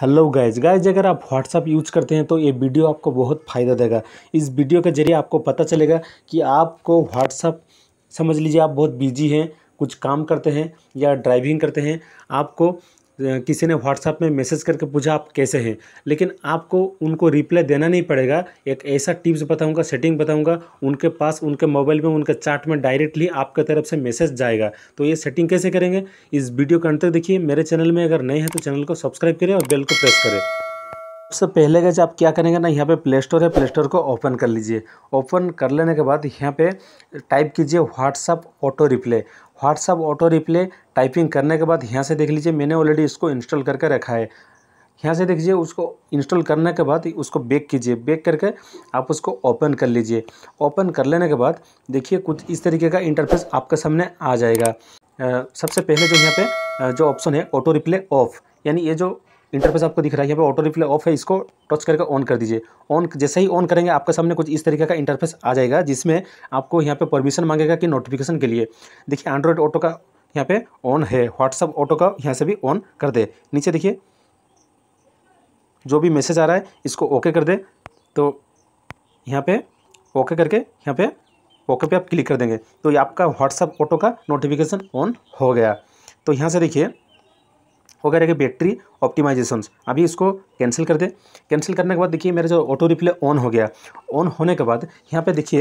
hello guys guys अगर आप WhatsApp use करते हैं तो ये वीडियो आपको बहुत फ़ायदा देगा इस वीडियो के जरिए आपको पता चलेगा कि आपको व्हाट्सअप समझ लीजिए आप बहुत बिजी हैं कुछ काम करते हैं या ड्राइविंग करते हैं आपको किसी ने व्हाट्सएप में मैसेज करके पूछा आप कैसे हैं लेकिन आपको उनको रिप्लाई देना नहीं पड़ेगा एक ऐसा टिप्स बताऊंगा सेटिंग बताऊंगा उनके पास उनके मोबाइल में उनके चार्ट में डायरेक्टली आपके तरफ से मैसेज जाएगा तो ये सेटिंग कैसे करेंगे इस वीडियो के अंतर देखिए मेरे चैनल में अगर नए हैं तो चैनल को सब्सक्राइब करें और बेल को प्रेस करें सबसे पहले जो आप क्या करेंगे ना यहाँ पे प्ले स्टोर है प्ले स्टोर को ओपन कर लीजिए ओपन कर लेने के बाद यहाँ पे टाइप कीजिए WhatsApp auto reply WhatsApp auto reply typing करने के बाद यहाँ से देख लीजिए मैंने ऑलरेडी इसको इंस्टॉल करके रखा है यहाँ से देखिए उसको इंस्टॉल करने के बाद उसको बेक कीजिए बेक करके आप उसको ओपन कर लीजिए ओपन कर लेने के बाद देखिए कुछ इस तरीके का इंटरफेस आपके सामने आ जाएगा सबसे पहले जो यहाँ पे जो ऑप्शन है ऑटो रिप्ले ऑफ यानी ये जो इंटरफेस आपको दिख रहा है यहाँ पे ऑटो रिप्ले ऑफ है इसको टच करके ऑन कर दीजिए ऑन जैसे ही ऑन करेंगे आपके सामने कुछ इस तरीके का इंटरफेस आ जाएगा जिसमें आपको यहाँ पे परमिशन मांगेगा कि नोटिफिकेशन के लिए देखिए एंड्रॉयड ऑटो का यहाँ पे ऑन है व्हाट्सअप ऑटो का यहाँ से भी ऑन कर दे नीचे देखिए जो भी मैसेज आ रहा है इसको ओके कर दे तो यहाँ पे ओके करके यहाँ पे ओके पे आप क्लिक कर देंगे तो ये आपका व्हाट्सअप ऑटो का नोटिफिकेशन ऑन हो गया तो यहाँ से देखिए होगा रहेगा बैटरी ऑप्टिमाइजेशन अभी इसको कैंसिल कर दे कैंसिल करने के बाद देखिए मेरा जो ऑटो रिप्ले ऑन हो गया ऑन होने के बाद यहाँ पे देखिए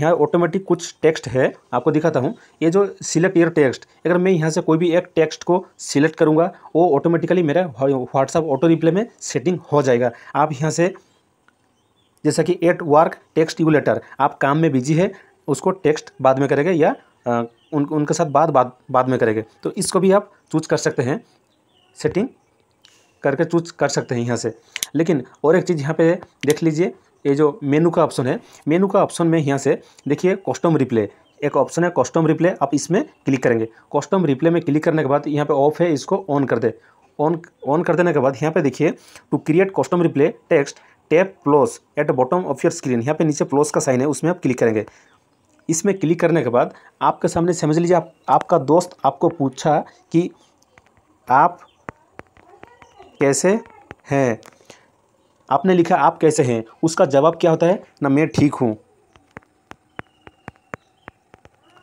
यहाँ ऑटोमेटिक कुछ टेक्स्ट है आपको दिखाता हूँ ये जो सिलेक्ट ईयर टेक्स्ट अगर मैं यहाँ से कोई भी एक टेक्स्ट को सिलेक्ट करूँगा वो ऑटोमेटिकली मेरा व्हाट्सअप ऑटो रिप्ले में सेटिंग हो जाएगा आप यहाँ से जैसा कि एट वर्क टेक्स्ट यू आप काम में बिजी है उसको टेक्स्ट बाद में करेगा या उन उनके साथ बाद बाद बाद में करेंगे तो इसको भी आप चूज कर सकते हैं सेटिंग करके चूज कर सकते हैं यहाँ से लेकिन और एक चीज़ यहाँ पे देख लीजिए ये जो मेनू का ऑप्शन है मेनू का ऑप्शन में यहाँ से देखिए कस्टम रिप्ले एक ऑप्शन है कस्टम रिप्ले आप इसमें क्लिक करेंगे कस्टम रिप्ले में क्लिक करने के बाद यहाँ पे ऑफ है इसको ऑन कर दे ऑन ऑन कर देने के बाद यहाँ पे देखिए to create custom reply text tap plus at bottom of your screen यहाँ पे नीचे प्लस का साइन है उसमें आप क्लिक करेंगे इसमें क्लिक करने के बाद आपके सामने समझ लीजिए आप आपका दोस्त आपको पूछा कि आप कैसे हैं आपने लिखा आप कैसे हैं उसका जवाब क्या होता है ना मैं ठीक हूँ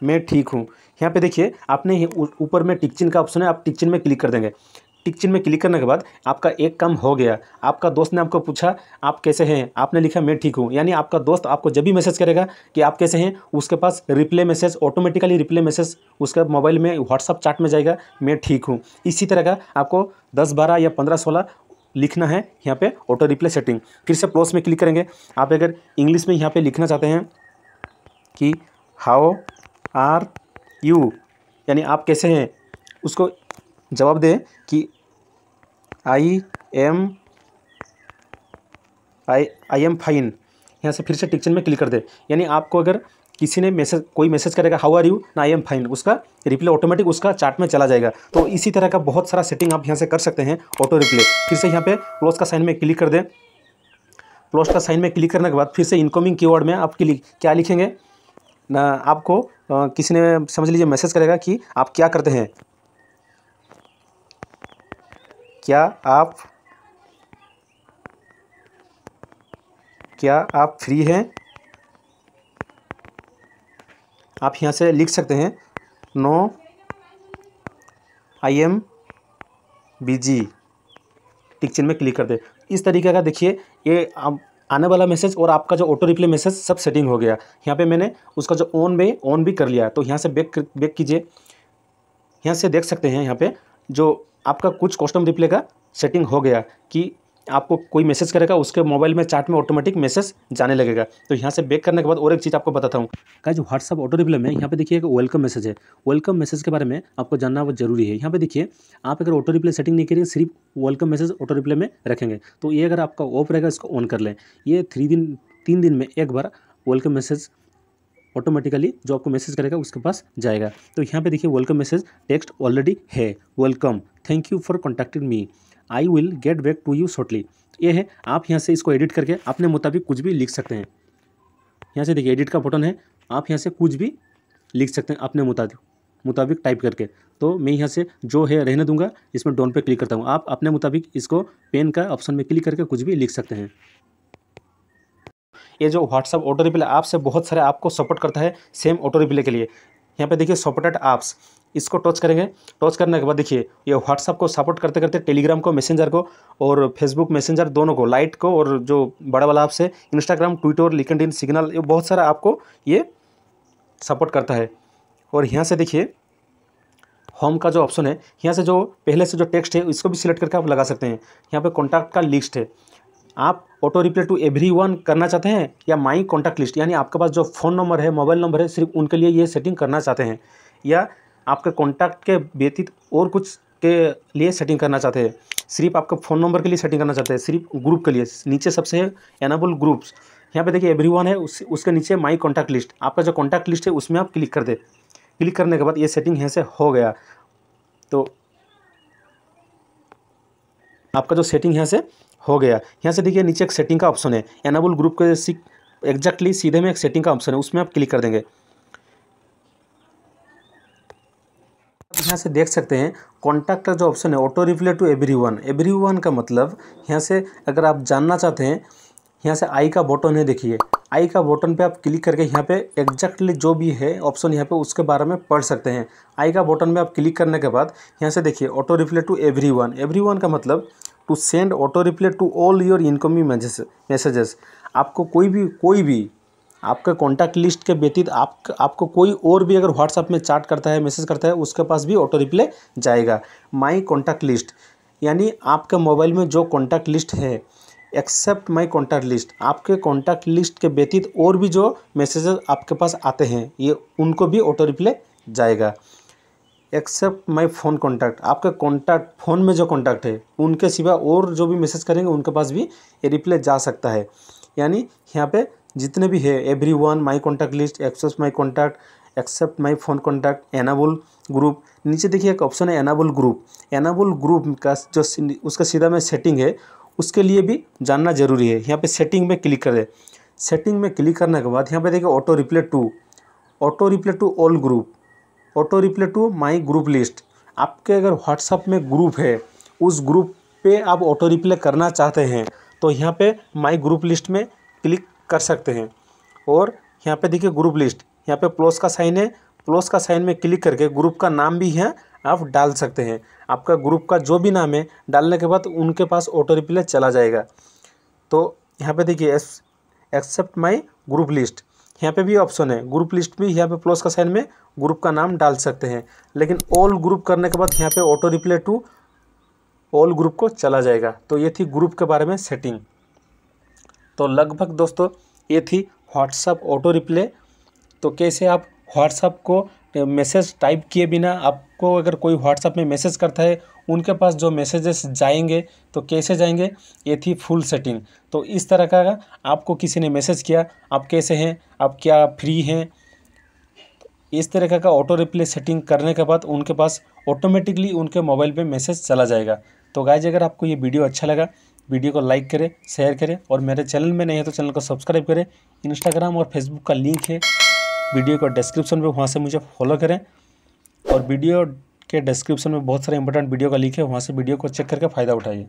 मैं ठीक हूँ यहाँ पे देखिए आपने ऊपर में टिकचिन का ऑप्शन है आप टिक में क्लिक कर देंगे टिक चिन्ह में क्लिक करने के बाद आपका एक काम हो गया आपका दोस्त ने आपको पूछा आप कैसे हैं आपने लिखा मैं ठीक हूँ यानी आपका दोस्त आपको जब भी मैसेज करेगा कि आप कैसे हैं उसके पास reply message automatically reply message उसके मोबाइल में व्हाट्सअप चार्ट में जाएगा मैं ठीक हूँ इसी तरह का आपको दस बारह या पंद्रह सोलह लिखना है यहाँ पे ऑटो रिप्ले सेटिंग फिर से प्लस में क्लिक करेंगे आप अगर इंग्लिश में यहाँ पे लिखना चाहते हैं कि हाउ आर यू यानी आप कैसे हैं उसको जवाब दें कि I am I I am fine यहाँ से फिर से टिक्चन में क्लिक कर दे यानी आपको अगर किसी ने मैसेज कोई मैसेज करेगा हाउ आर यू ना आई एम फाइन उसका रिप्लाई ऑटोमेटिक उसका चार्ट में चला जाएगा तो इसी तरह का बहुत सारा सेटिंग आप यहाँ से कर सकते हैं ऑटो रिप्ले फिर से यहाँ पे प्लस का साइन में क्लिक कर दें प्लस का साइन में क्लिक करने के बाद फिर से इनकमिंग की में आप क्लिक क्या लिखेंगे ना आपको किसी ने समझ लीजिए मैसेज करेगा कि आप क्या करते हैं क्या आप क्या आप फ्री हैं आप यहाँ से लिख सकते हैं no I am busy tick चिन्ह में क्लिक कर दे इस तरीके का देखिए ये आप आने वाला मैसेज और आपका जो ऑटो रिप्ले मैसेज सब सेटिंग हो गया यहाँ पे मैंने उसका जो ऑन भी ऑन भी कर लिया तो यहाँ से बैक बैक कीजिए यहाँ से देख सकते हैं यहाँ पे जो आपका कुछ कस्टम रिप्ले का सेटिंग हो गया कि आपको कोई मैसेज करेगा उसके मोबाइल में चैट में ऑटोमेटिक मैसेज जाने लगेगा तो यहाँ से बैक करने के बाद और एक चीज़ आपको बताता हूँ क्या जो व्हाट्सअप ऑटो रिप्ले में यहाँ पे देखिए एक वेलकम मैसेज है वेलकम मैसेज के बारे में आपको जानना वो जरूरी है यहाँ पे देखिए आप अगर ऑटो रिप्ले सेटिंग नहीं करेंगे सिर्फ वेलकम मैसेज ऑटो रिप्ले में रखेंगे तो ये अगर आपका ऑफ रहेगा इसको ऑन कर लें ये थ्री दिन तीन दिन में एक बार वेलकम मैसेज ऑटोमेटिकली जो आपको मैसेज करेगा उसके पास जाएगा तो यहाँ पे देखिए वेलकम मैसेज टेक्स्ट ऑलरेडी है welcome thank you for contacting me I will get back to you shortly ये है आप यहाँ से इसको एडिट करके अपने मुताबिक कुछ भी लिख सकते हैं यहाँ से देखिए एडिट का बटन है आप यहाँ से कुछ भी लिख सकते हैं अपने मुताबिक मुताबिक टाइप करके तो मैं यहाँ से जो है रहने दूंगा इसमें डोन पे क्लिक करता हूँ आप अपने मुताबिक इसको पेन का ऑप्शन में क्लिक करके कुछ भी लिख सकते हैं ये जो व्हाट्सअप ऑटो रिप्ले आपसे बहुत सारे आपको सपोर्ट करता है सेम ऑटो रिप्ले के लिए यहाँ पे देखिए सपोर्टेड ऐप्स इसको टच करेंगे टच करने के बाद देखिए ये व्हाट्सअप को सपोर्ट करते करते टेलीग्राम को मैसेंजर को और फेसबुक मैसेंजर दोनों को लाइट को और जो बड़ा वाला ऐप्स है Instagram Twitter LinkedIn Signal ये बहुत सारा आपको ये सपोर्ट करता है और यहाँ से देखिए होम का जो ऑप्शन है यहाँ से जो पहले से जो टेक्स्ट है इसको भी सिलेक्ट करके आप लगा सकते हैं यहाँ पे कॉन्टैक्ट का लिस्ट है आप auto reply to everyone करना चाहते हैं या माई कॉन्टैक्ट लिस्ट यानी आपके पास जो फ़ोन नंबर है मोबाइल नंबर है सिर्फ उनके लिए ये सेटिंग करना चाहते हैं या आपके कॉन्टैक्ट के व्यतीत और कुछ के लिए सेटिंग करना चाहते हैं सिर्फ आपका फ़ोन नंबर के लिए सेटिंग करना चाहते हैं सिर्फ ग्रुप के लिए नीचे सबसे है एनाबल ग्रुप्स यहाँ पे देखिए एवरीवन है उस, उसके नीचे माई कॉन्टैक्ट लिस्ट आपका जो कॉन्टैक्ट लिस्ट है उसमें आप क्लिक कर दे क्लिक करने के बाद ये सेटिंग यहाँ से हो गया तो आपका जो सेटिंग यहाँ से हो गया यहाँ से देखिए नीचे एक सेटिंग का ऑप्शन है एनाबुल ग्रुप के एग्जैक्टली सीधे में एक सेटिंग का ऑप्शन है उसमें आप क्लिक कर देंगे यहाँ से देख सकते हैं कॉन्टैक्ट का जो ऑप्शन है auto reply to everyone everyone का मतलब यहाँ से अगर आप जानना चाहते हैं यहाँ से आई का बटन है देखिए आई का बटन पे आप क्लिक करके यहाँ पे एग्जैक्टली जो भी है ऑप्शन यहाँ पे उसके बारे में पढ़ सकते हैं आई का बटन में आप क्लिक करने के बाद यहाँ से देखिए auto reply to everyone everyone का मतलब to send auto reply to all your incoming messages आपको कोई भी कोई भी आपका कॉन्टैक्ट लिस्ट के व्यतीत आप आपको कोई और भी अगर व्हाट्सएप में चैट करता है मैसेज करता है उसके पास भी ऑटो रिप्ले जाएगा माई कॉन्टैक्ट लिस्ट यानी आपके मोबाइल में जो कॉन्टैक्ट लिस्ट है एक्सेप्ट माई कॉन्टैक्ट लिस्ट आपके कॉन्टैक्ट लिस्ट के व्यतीत और भी जो मैसेजेस आपके पास आते हैं ये उनको भी ऑटो रिप्ले जाएगा एक्सेप्ट माई फ़ोन कॉन्टैक्ट आपका कॉन्टैक्ट फ़ोन में जो कॉन्टैक्ट है उनके सिवा और जो भी मैसेज करेंगे उनके पास भी ये रिप्लाई जा सकता है यानी यहाँ पे जितने भी है everyone my contact list except my contact except my phone contact enable group नीचे देखिए एक ऑप्शन है एनाबुल ग्रुप एनाबुल ग्रुप का जो उसका सीधा में सेटिंग है उसके लिए भी जानना जरूरी है यहाँ पे सेटिंग में क्लिक करें सेटिंग में क्लिक करने के बाद यहाँ पे देखिए auto reply to auto reply to all group auto reply to my group list आपके अगर व्हाट्सअप में ग्रुप है उस ग्रुप पे आप ऑटो रिप्ले करना चाहते हैं तो यहाँ पे माई ग्रुप लिस्ट में क्लिक कर सकते हैं और यहाँ पे देखिए ग्रुप लिस्ट यहाँ पे प्लस का साइन है प्लस का साइन में क्लिक करके ग्रुप का नाम भी है आप डाल सकते हैं आपका ग्रुप का जो भी नाम है डालने के बाद उनके पास ऑटो रिप्ले चला जाएगा तो यहाँ पर देखिए एक्सेप्ट माई ग्रुप लिस्ट यहाँ पे भी ऑप्शन है ग्रुप लिस्ट भी यहाँ पे प्लस का साइन में ग्रुप का नाम डाल सकते हैं लेकिन ऑल ग्रुप करने के बाद यहाँ पे auto reply to all group को चला जाएगा तो ये थी ग्रुप के बारे में सेटिंग तो लगभग दोस्तों ये थी व्हाट्सअप ऑटो रिप्ले तो कैसे आप व्हाट्सअप को मैसेज टाइप किए बिना आप को अगर कोई व्हाट्सअप में मैसेज करता है उनके पास जो मैसेजेस जाएंगे तो कैसे जाएंगे ये थी फुल सेटिंग तो इस तरह का आपको किसी ने मैसेज किया आप कैसे हैं आप क्या फ्री हैं इस तरह का ऑटो रिप्ले सेटिंग करने के बाद उनके पास ऑटोमेटिकली उनके मोबाइल पे मैसेज चला जाएगा तो गाइज अगर आपको ये वीडियो अच्छा लगा वीडियो को लाइक करें शेयर करें और मेरे चैनल में नहीं तो है तो चैनल को सब्सक्राइब करें इंस्टाग्राम और फेसबुक का लिंक है वीडियो का डिस्क्रिप्शन में वहाँ से मुझे फॉलो करें और वीडियो के डिस्क्रिप्शन में बहुत सारे इंपॉर्टेंट वीडियो का लिंक है वहाँ से वीडियो को चेक करके फ़ायदा उठाइए